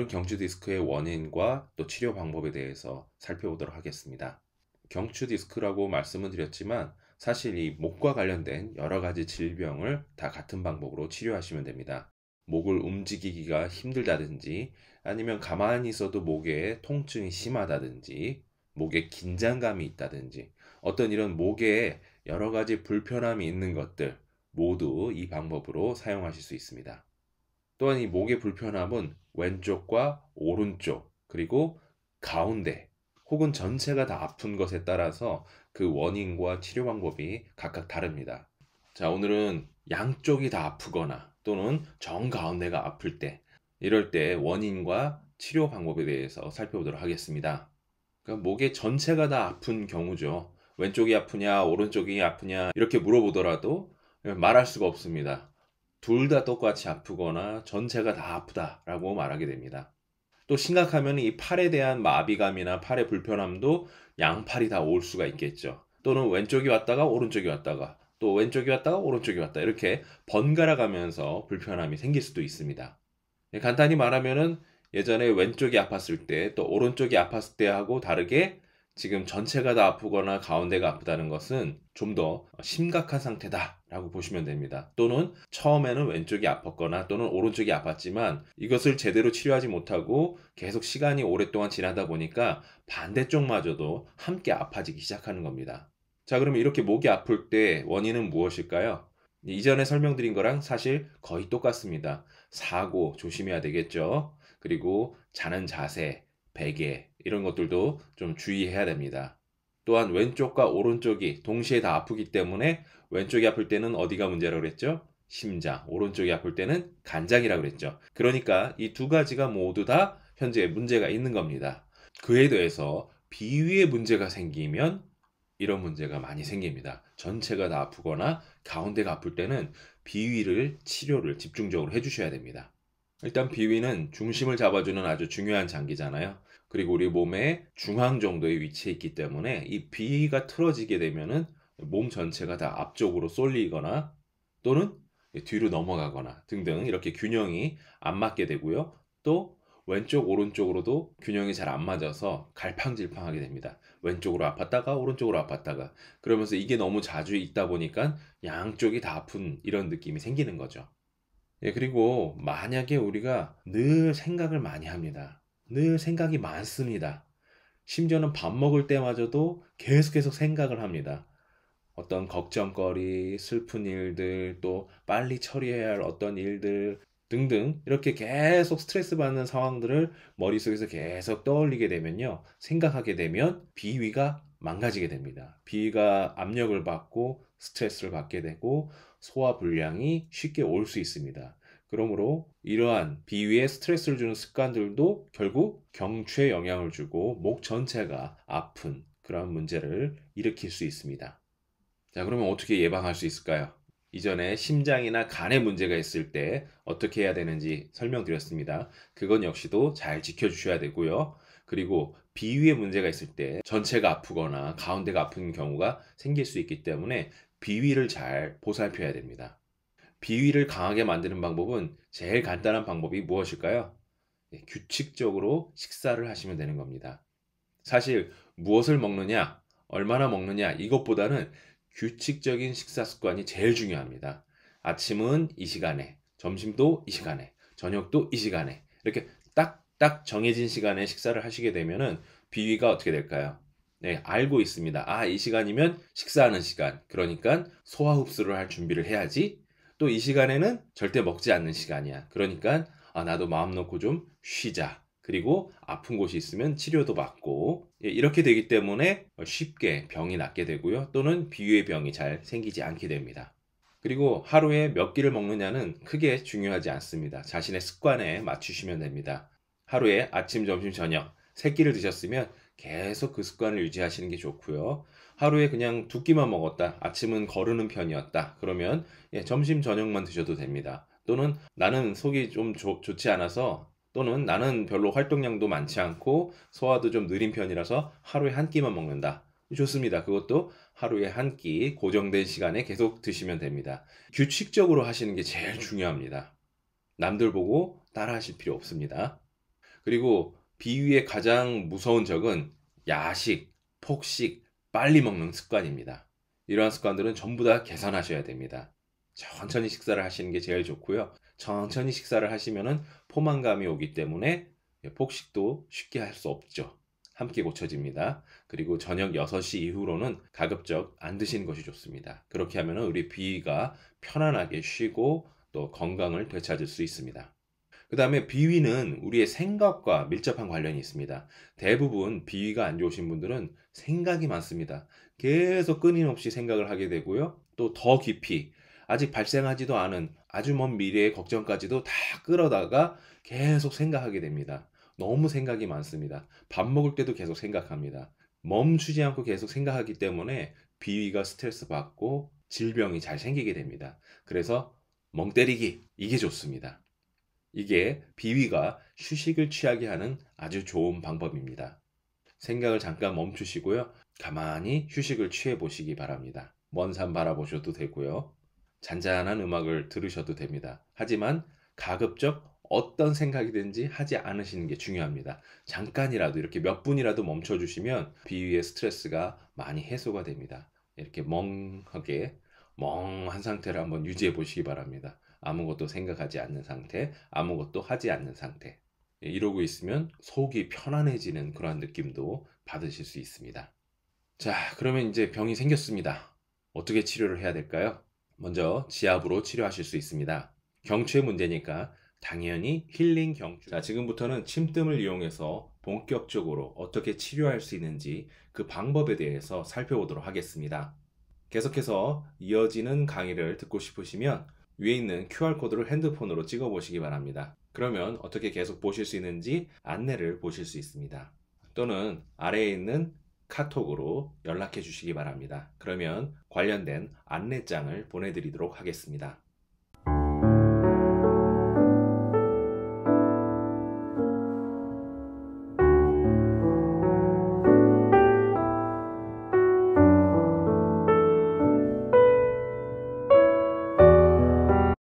오늘은 경추 디스크의 원인과 또 치료 방법에 대해서 살펴보도록 하겠습니다. 경추 디스크라고 말씀을 드렸지만 사실 이 목과 관련된 여러 가지 질병을 다 같은 방법으로 치료하시면 됩니다. 목을 움직이기가 힘들다든지 아니면 가만히 있어도 목에 통증이 심하다든지 목에 긴장감이 있다든지 어떤 이런 목에 여러 가지 불편함이 있는 것들 모두 이 방법으로 사용하실 수 있습니다. 또한 이 목의 불편함은 왼쪽과 오른쪽 그리고 가운데 혹은 전체가 다 아픈 것에 따라서 그 원인과 치료 방법이 각각 다릅니다. 자, 오늘은 양쪽이 다 아프거나 또는 정가운데가 아플 때 이럴 때 원인과 치료 방법에 대해서 살펴보도록 하겠습니다. 그러니까 목의 전체가 다 아픈 경우죠. 왼쪽이 아프냐, 오른쪽이 아프냐 이렇게 물어보더라도 말할 수가 없습니다. 둘다 똑같이 아프거나 전체가 다 아프다라고 말하게 됩니다. 또 심각하면 이 팔에 대한 마비감이나 팔의 불편함도 양팔이 다 올 수가 있겠죠. 또는 왼쪽이 왔다가 오른쪽이 왔다가 또 왼쪽이 왔다가 오른쪽이 왔다 이렇게 번갈아 가면서 불편함이 생길 수도 있습니다. 예, 간단히 말하면은 예전에 왼쪽이 아팠을 때 또 오른쪽이 아팠을 때하고 다르게 지금 전체가 다 아프거나 가운데가 아프다는 것은 좀 더 심각한 상태다라고 보시면 됩니다. 또는 처음에는 왼쪽이 아팠거나 또는 오른쪽이 아팠지만 이것을 제대로 치료하지 못하고 계속 시간이 오랫동안 지나다 보니까 반대쪽마저도 함께 아파지기 시작하는 겁니다. 자, 그러면 이렇게 목이 아플 때 원인은 무엇일까요? 이전에 설명드린 거랑 사실 거의 똑같습니다. 사고 조심해야 되겠죠. 그리고 자는 자세, 베개 이런 것들도 좀 주의해야 됩니다. 또한 왼쪽과 오른쪽이 동시에 다 아프기 때문에 왼쪽이 아플 때는 어디가 문제라고 그랬죠? 심장, 오른쪽이 아플 때는 간장이라고 그랬죠. 그러니까 이 두 가지가 모두 다 현재 문제가 있는 겁니다. 그에 대해서 비위에 문제가 생기면 이런 문제가 많이 생깁니다. 전체가 다 아프거나 가운데가 아플 때는 비위를 치료를 집중적으로 해주셔야 됩니다. 일단 비위는 중심을 잡아주는 아주 중요한 장기잖아요. 그리고 우리 몸의 중앙 정도에 위치해 있기 때문에 이 비위가 틀어지게 되면은 몸 전체가 다 앞쪽으로 쏠리거나 또는 뒤로 넘어가거나 등등 이렇게 균형이 안 맞게 되고요. 또 왼쪽 오른쪽으로도 균형이 잘 안 맞아서 갈팡질팡하게 됩니다. 왼쪽으로 아팠다가 오른쪽으로 아팠다가 그러면서 이게 너무 자주 있다 보니까 양쪽이 다 아픈 이런 느낌이 생기는 거죠. 예, 그리고 만약에 우리가 늘 생각을 많이 합니다. 늘 생각이 많습니다. 심지어는 밥 먹을 때마저도 계속 계속 생각을 합니다. 어떤 걱정거리, 슬픈 일들, 또 빨리 처리해야 할 어떤 일들 등등 이렇게 계속 스트레스 받는 상황들을 머릿속에서 계속 떠올리게 되면요. 생각하게 되면 비위가 망가지게 됩니다. 비위가 압력을 받고 스트레스를 받게 되고 소화 불량이 쉽게 올 수 있습니다. 그러므로 이러한 비위에 스트레스를 주는 습관들도 결국 경추에 영향을 주고 목 전체가 아픈 그런 문제를 일으킬 수 있습니다. 자, 그러면 어떻게 예방할 수 있을까요? 이전에 심장이나 간에 문제가 있을 때 어떻게 해야 되는지 설명드렸습니다. 그건 역시도 잘 지켜주셔야 되고요. 그리고 비위에 문제가 있을 때 전체가 아프거나 가운데가 아픈 경우가 생길 수 있기 때문에 비위를 잘 보살펴야 됩니다. 비위를 강하게 만드는 방법은 제일 간단한 방법이 무엇일까요? 네, 규칙적으로 식사를 하시면 되는 겁니다. 사실 무엇을 먹느냐, 얼마나 먹느냐 이것보다는 규칙적인 식사 습관이 제일 중요합니다. 아침은 이 시간에, 점심도 이 시간에, 저녁도 이 시간에 이렇게 딱딱 정해진 시간에 식사를 하시게 되면 비위가 어떻게 될까요? 네, 알고 있습니다. 아, 이 시간이면 식사하는 시간. 그러니까 소화 흡수를 할 준비를 해야지. 또 이 시간에는 절대 먹지 않는 시간이야. 그러니까 아, 나도 마음 놓고 좀 쉬자. 그리고 아픈 곳이 있으면 치료도 받고 예, 이렇게 되기 때문에 쉽게 병이 낫게 되고요. 또는 비유의 병이 잘 생기지 않게 됩니다. 그리고 하루에 몇 끼를 먹느냐는 크게 중요하지 않습니다. 자신의 습관에 맞추시면 됩니다. 하루에 아침, 점심, 저녁 세 끼를 드셨으면 계속 그 습관을 유지하시는 게 좋고요. 하루에 그냥 두 끼만 먹었다. 아침은 거르는 편이었다. 그러면 예, 점심 저녁만 드셔도 됩니다. 또는 나는 속이 좀 조, 좋지 않아서 또는 나는 별로 활동량도 많지 않고 소화도 좀 느린 편이라서 하루에 한 끼만 먹는다. 좋습니다. 그것도 하루에 한 끼 고정된 시간에 계속 드시면 됩니다. 규칙적으로 하시는 게 제일 중요합니다. 남들 보고 따라 하실 필요 없습니다. 그리고 비위의 가장 무서운 적은 야식, 폭식, 빨리 먹는 습관입니다. 이러한 습관들은 전부 다 개선하셔야 됩니다. 천천히 식사를 하시는 게 제일 좋고요. 천천히 식사를 하시면 포만감이 오기 때문에 폭식도 쉽게 할 수 없죠. 함께 고쳐집니다. 그리고 저녁 6시 이후로는 가급적 안 드시는 것이 좋습니다. 그렇게 하면 우리 비위가 편안하게 쉬고 또 건강을 되찾을 수 있습니다. 그 다음에 비위는 우리의 생각과 밀접한 관련이 있습니다. 대부분 비위가 안 좋으신 분들은 생각이 많습니다. 계속 끊임없이 생각을 하게 되고요. 또 더 깊이 아직 발생하지도 않은 아주 먼 미래의 걱정까지도 다 끌어다가 계속 생각하게 됩니다. 너무 생각이 많습니다. 밥 먹을 때도 계속 생각합니다. 멈추지 않고 계속 생각하기 때문에 비위가 스트레스 받고 질병이 잘 생기게 됩니다. 그래서 멍 때리기 이게 좋습니다. 이게 비위가 휴식을 취하게 하는 아주 좋은 방법입니다. 생각을 잠깐 멈추시고요. 가만히 휴식을 취해 보시기 바랍니다. 먼 산 바라보셔도 되고요. 잔잔한 음악을 들으셔도 됩니다. 하지만 가급적 어떤 생각이든지 하지 않으시는 게 중요합니다. 잠깐이라도 이렇게 몇 분이라도 멈춰 주시면 비위의 스트레스가 많이 해소가 됩니다. 이렇게 멍하게 멍한 상태를 한번 유지해 보시기 바랍니다. 아무것도 생각하지 않는 상태, 아무것도 하지 않는 상태. 예, 이러고 있으면 속이 편안해지는 그런 느낌도 받으실 수 있습니다. 자, 그러면 이제 병이 생겼습니다. 어떻게 치료를 해야 될까요? 먼저 지압으로 치료하실 수 있습니다. 경추의 문제니까 당연히 힐링 경추. 자, 지금부터는 침뜸을 이용해서 본격적으로 어떻게 치료할 수 있는지 그 방법에 대해서 살펴보도록 하겠습니다. 계속해서 이어지는 강의를 듣고 싶으시면 위에 있는 QR코드를 핸드폰으로 찍어 보시기 바랍니다. 그러면 어떻게 계속 보실 수 있는지 안내를 보실 수 있습니다. 또는 아래에 있는 카톡으로 연락해 주시기 바랍니다. 그러면 관련된 안내장을 보내드리도록 하겠습니다.